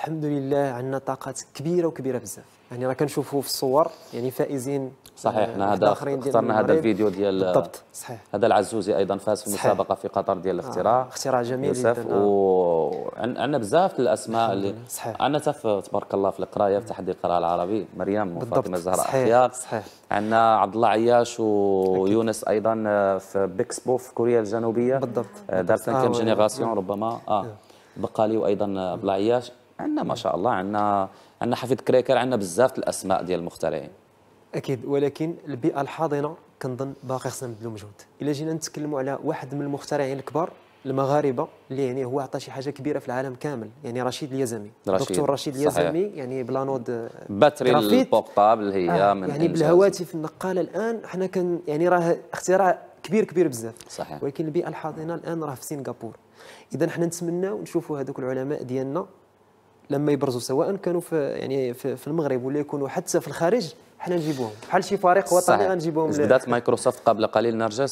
الحمد لله عندنا طاقات كبيره وكبيره بزاف يعني راه كنشوفوا في الصور يعني فائزين صحيح احنا آه، هذا اخترنا هذا الفيديو ديال آه، بالضبط صحيح هذا العزوزي ايضا فاز في المسابقه في قطر ديال آه، الاختراع آه اختراع جميل جدا وعندنا بزاف الاسماء اللي صحيح عندنا تف تبارك الله في القرايه في تحدي القراءه العربي مريم وفاطمه الزهراء اختيار صحيح عندنا عبد الله عياش ويونس ايضا في بيكسبو في كوريا الجنوبيه بالضبط دار 5 جينيراسيون ربما اه بقالي وايضا عبد الله عياش عندنا ما شاء الله عندنا عندنا حفيد كريكر عندنا بزاف الاسماء ديال المخترعين اكيد ولكن البيئه الحاضنه كنظن باقي خصنا نبذلوا مجهود الا جينا نتكلموا على واحد من المخترعين الكبار المغاربه اللي يعني هو عطى شي حاجه كبيره في العالم كامل يعني رشيد اليزمي رشيد. دكتور رشيد اليزمي يعني بلانود باتري البورتابل هي آه من يعني بالهواتف النقاله الان حنا كان يعني راه اختراع كبير كبير بزاف صحيح ولكن البيئه الحاضنه الان راه في سنغافور اذا حنا نتمناو نشوفوا هذوك العلماء ديالنا لما يبرزوا سواء كانوا في يعني في المغرب ولا يكونوا حتى في الخارج حنا نجيبوهم بحال شي فريق وطني غنجيبوهم بدات مايكروسوفت قبل قليل نرجس